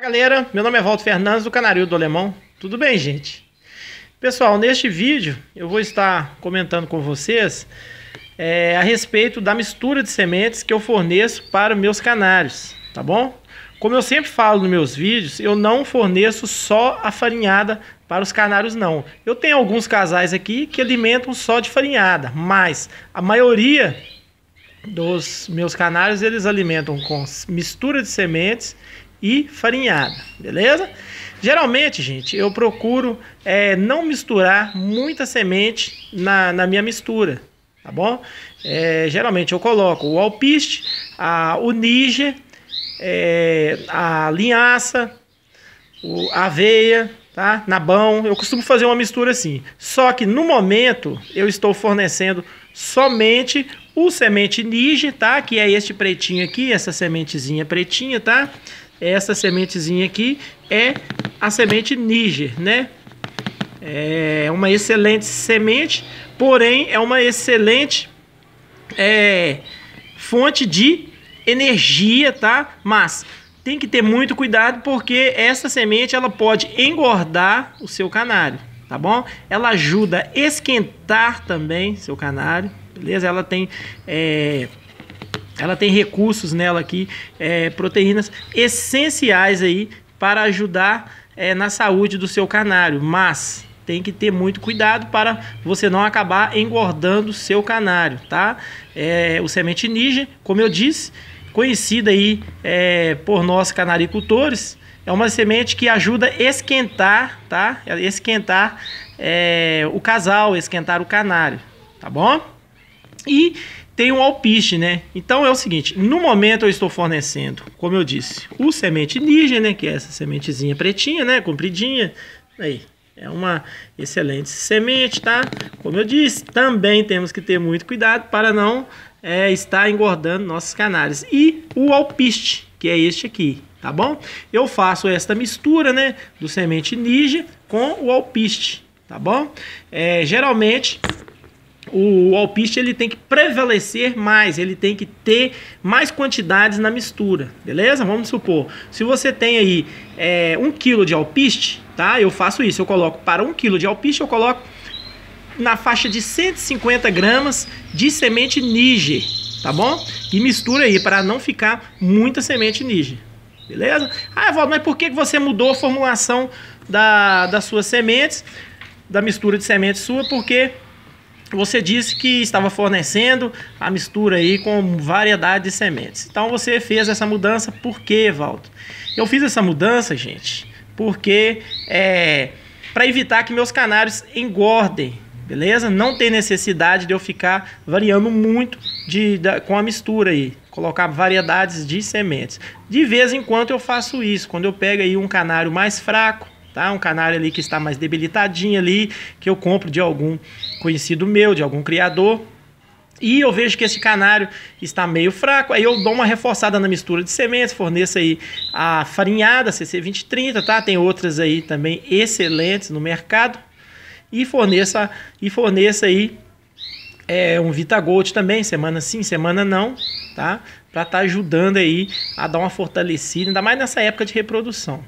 galera, meu nome é Walter Fernandes do Canaril do Alemão. Tudo bem, gente? Pessoal, neste vídeo eu vou estar comentando com vocês é, a respeito da mistura de sementes que eu forneço para meus canários, tá bom? Como eu sempre falo nos meus vídeos, eu não forneço só a farinhada para os canários não. Eu tenho alguns casais aqui que alimentam só de farinhada, mas a maioria dos meus canários eles alimentam com mistura de sementes e farinhada, beleza? Geralmente, gente, eu procuro é, não misturar muita semente na, na minha mistura, tá bom? É, geralmente eu coloco o alpiste, a, o níger, é, a linhaça, o, a aveia, tá? Nabão, eu costumo fazer uma mistura assim. Só que no momento eu estou fornecendo somente o semente níger, tá? Que é este pretinho aqui, essa sementezinha pretinha, tá? Essa sementezinha aqui é a semente Niger, né? É uma excelente semente, porém é uma excelente é, fonte de energia, tá? Mas tem que ter muito cuidado porque essa semente ela pode engordar o seu canário, tá bom? Ela ajuda a esquentar também seu canário, beleza? Ela tem é, ela tem recursos nela aqui, é, proteínas essenciais aí para ajudar é, na saúde do seu canário, mas tem que ter muito cuidado para você não acabar engordando seu canário, tá? É, o semente ninja, como eu disse, conhecida aí é, por nós canaricultores, é uma semente que ajuda a esquentar, tá? Esquentar é, o casal, esquentar o canário, tá bom? E tem um alpiste, né? Então é o seguinte, no momento eu estou fornecendo, como eu disse, o semente níger, né, que é essa sementezinha pretinha, né, compridinha, aí, é uma excelente semente, tá? Como eu disse, também temos que ter muito cuidado para não é, estar engordando nossos canários. E o alpiste, que é este aqui, tá bom? Eu faço esta mistura, né, do semente níger com o alpiste, tá bom? É, geralmente o alpiste ele tem que prevalecer mais, ele tem que ter mais quantidades na mistura, beleza? Vamos supor, se você tem aí é, um quilo de alpiste, tá? Eu faço isso, eu coloco para um quilo de alpiste, eu coloco na faixa de 150 gramas de semente Niger, tá bom? E mistura aí para não ficar muita semente Niger, beleza? Ah, Valdo, mas por que você mudou a formulação da, das suas sementes, da mistura de sementes sua? Porque você disse que estava fornecendo a mistura aí com variedade de sementes. Então você fez essa mudança por quê, Valdo? Eu fiz essa mudança, gente, porque é para evitar que meus canários engordem, beleza? Não tem necessidade de eu ficar variando muito de, com a mistura aí, colocar variedades de sementes. De vez em quando eu faço isso, quando eu pego aí um canário mais fraco, tá? Um canário ali que está mais debilitadinho ali, que eu compro de algum conhecido meu, de algum criador. E eu vejo que esse canário está meio fraco, aí eu dou uma reforçada na mistura de sementes, forneço aí a farinhada CC2030, tá? Tem outras aí também excelentes no mercado. E forneça, e forneça aí é, um Vitagold também, semana sim, semana não, tá? Para estar tá ajudando aí a dar uma fortalecida, ainda mais nessa época de reprodução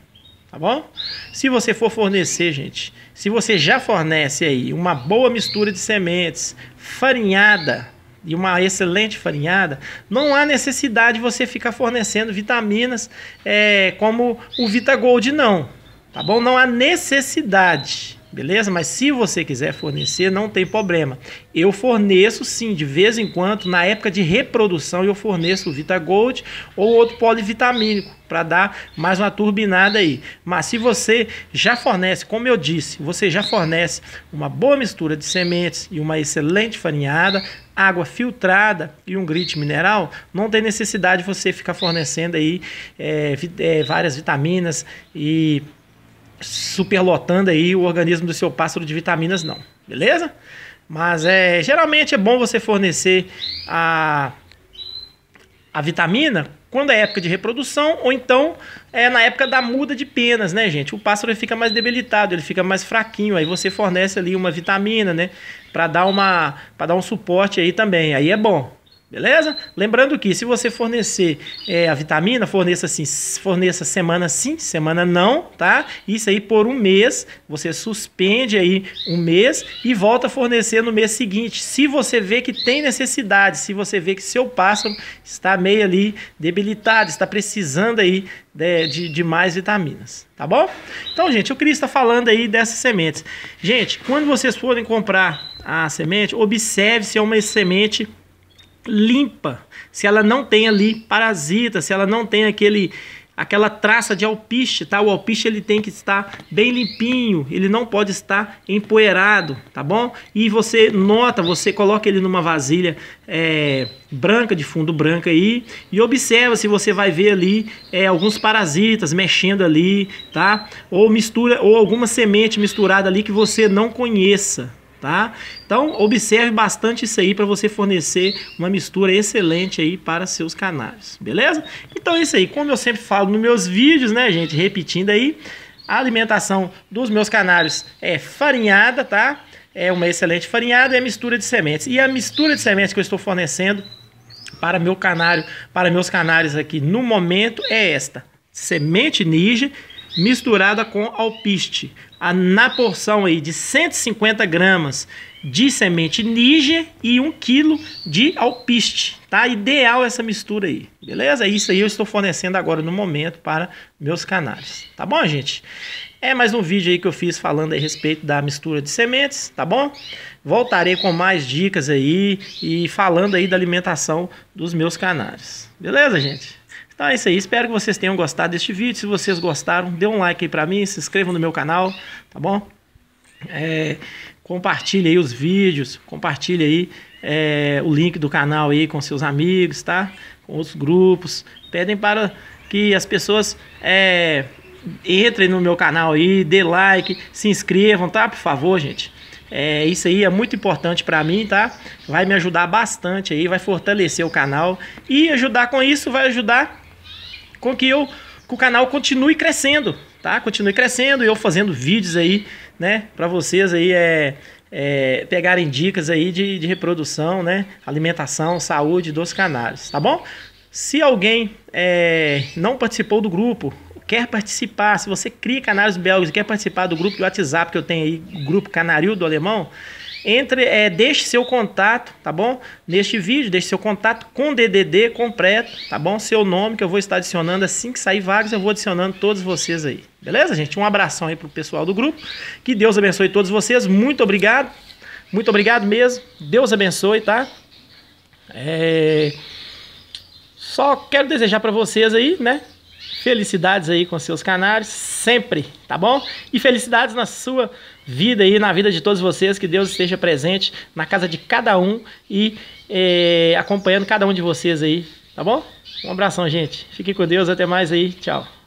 tá bom? Se você for fornecer, gente, se você já fornece aí uma boa mistura de sementes, farinhada e uma excelente farinhada, não há necessidade de você ficar fornecendo vitaminas é, como o Vita Gold, não, tá bom? Não há necessidade beleza? Mas se você quiser fornecer, não tem problema. Eu forneço sim, de vez em quando, na época de reprodução, eu forneço o Vita Gold ou outro polivitamínico para dar mais uma turbinada aí. Mas se você já fornece, como eu disse, você já fornece uma boa mistura de sementes e uma excelente farinhada, água filtrada e um grit mineral, não tem necessidade você ficar fornecendo aí é, é, várias vitaminas e superlotando aí o organismo do seu pássaro de vitaminas, não. Beleza? Mas é, geralmente é bom você fornecer a, a vitamina quando é época de reprodução ou então é na época da muda de penas, né, gente? O pássaro fica mais debilitado, ele fica mais fraquinho, aí você fornece ali uma vitamina, né, para dar uma para dar um suporte aí também. Aí é bom. Beleza? Lembrando que se você fornecer é, a vitamina, forneça assim, forneça semana sim, semana não, tá? Isso aí por um mês, você suspende aí um mês e volta a fornecer no mês seguinte. Se você vê que tem necessidade, se você vê que seu pássaro está meio ali debilitado, está precisando aí de, de, de mais vitaminas, tá bom? Então, gente, o Cris está falando aí dessas sementes. Gente, quando vocês forem comprar a semente, observe se é uma semente limpa, se ela não tem ali parasita, se ela não tem aquele aquela traça de alpiste, tá? O alpiste ele tem que estar bem limpinho, ele não pode estar empoeirado, tá bom? E você nota, você coloca ele numa vasilha é, branca, de fundo branco aí, e observa se você vai ver ali é, alguns parasitas mexendo ali, tá? Ou mistura, ou alguma semente misturada ali que você não conheça, tá? Então observe bastante isso aí para você fornecer uma mistura excelente aí para seus canários, beleza? Então é isso aí, como eu sempre falo nos meus vídeos, né, gente, repetindo aí, a alimentação dos meus canários é farinhada, tá? É uma excelente farinhada e a mistura de sementes. E a mistura de sementes que eu estou fornecendo para meu canário, para meus canários aqui no momento é esta: semente ninja misturada com alpiste. A, na porção aí de 150 gramas de semente níger e 1 quilo de alpiste. Tá ideal essa mistura aí, beleza? Isso aí eu estou fornecendo agora no momento para meus canários. Tá bom, gente? É mais um vídeo aí que eu fiz falando a respeito da mistura de sementes, tá bom? Voltarei com mais dicas aí e falando aí da alimentação dos meus canários. Beleza, gente? Então é isso aí, espero que vocês tenham gostado deste vídeo. Se vocês gostaram, dê um like aí pra mim, se inscrevam no meu canal, tá bom? É, compartilhe aí os vídeos, compartilhe aí é, o link do canal aí com seus amigos, tá? Com outros grupos. Pedem para que as pessoas é, entrem no meu canal aí, dê like, se inscrevam, tá? Por favor, gente. É, isso aí é muito importante para mim, tá? Vai me ajudar bastante aí, vai fortalecer o canal e ajudar com isso, vai ajudar com que eu que o canal continue crescendo, tá? Continue crescendo e eu fazendo vídeos aí, né, para vocês aí é, é, pegarem dicas aí de, de reprodução, né, alimentação, saúde dos canários, tá bom? Se alguém é, não participou do grupo, quer participar, se você cria canários belgas e quer participar do grupo de WhatsApp que eu tenho aí, grupo Canaril do Alemão, entre, é, deixe seu contato, tá bom? Neste vídeo, deixe seu contato com DDD completo, tá bom? Seu nome que eu vou estar adicionando assim que sair vagas, eu vou adicionando todos vocês aí. Beleza, gente? Um abração aí pro pessoal do grupo. Que Deus abençoe todos vocês. Muito obrigado. Muito obrigado mesmo. Deus abençoe, tá? É... Só quero desejar para vocês aí, né? Felicidades aí com seus canários, sempre, tá bom? E felicidades na sua vida e na vida de todos vocês, que Deus esteja presente na casa de cada um e é, acompanhando cada um de vocês aí, tá bom? Um abração, gente. Fique com Deus, até mais aí, tchau.